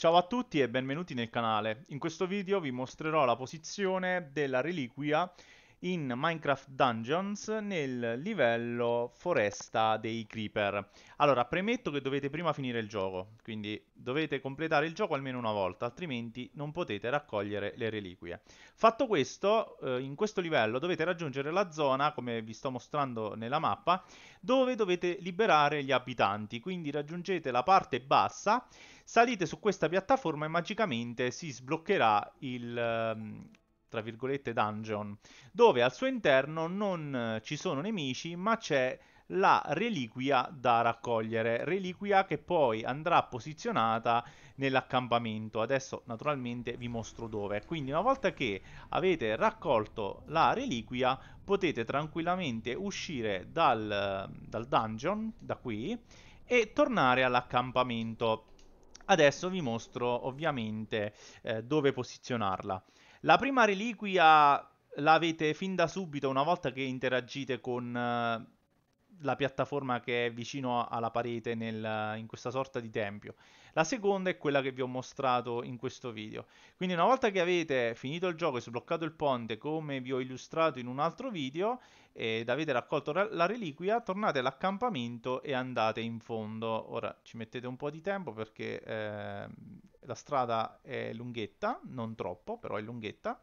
Ciao a tutti e benvenuti nel canale. In questo video vi mostrerò la posizione della reliquia in Minecraft Dungeons nel livello foresta dei creeper. Allora, premetto che dovete prima finire il gioco, quindi dovete completare il gioco almeno una volta, altrimenti non potete raccogliere le reliquie. Fatto questo, eh, in questo livello dovete raggiungere la zona, come vi sto mostrando nella mappa, dove dovete liberare gli abitanti, quindi raggiungete la parte bassa, salite su questa piattaforma e magicamente si sbloccherà il, ehm, tra virgolette dungeon, dove al suo interno non eh, ci sono nemici, ma c'è la reliquia da raccogliere, reliquia che poi andrà posizionata nell'accampamento. Adesso naturalmente vi mostro dove. Quindi una volta che avete raccolto la reliquia potete tranquillamente uscire dal, eh, dal dungeon, da qui, e tornare all'accampamento. Adesso vi mostro ovviamente eh, dove posizionarla. La prima reliquia l'avete fin da subito una volta che interagite con eh, la piattaforma che è vicino alla parete nel, in questa sorta di tempio. La seconda è quella che vi ho mostrato in questo video. Quindi una volta che avete finito il gioco e sbloccato il ponte come vi ho illustrato in un altro video ed avete raccolto la reliquia, tornate all'accampamento e andate in fondo. Ora ci mettete un po' di tempo perché... Eh la strada è lunghetta, non troppo, però è lunghetta,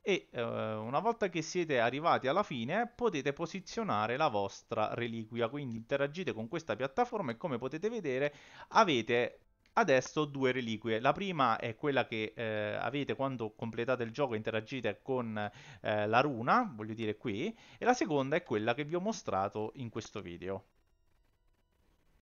e eh, una volta che siete arrivati alla fine potete posizionare la vostra reliquia, quindi interagite con questa piattaforma e come potete vedere avete adesso due reliquie. La prima è quella che eh, avete quando completate il gioco e interagite con eh, la runa, voglio dire qui, e la seconda è quella che vi ho mostrato in questo video.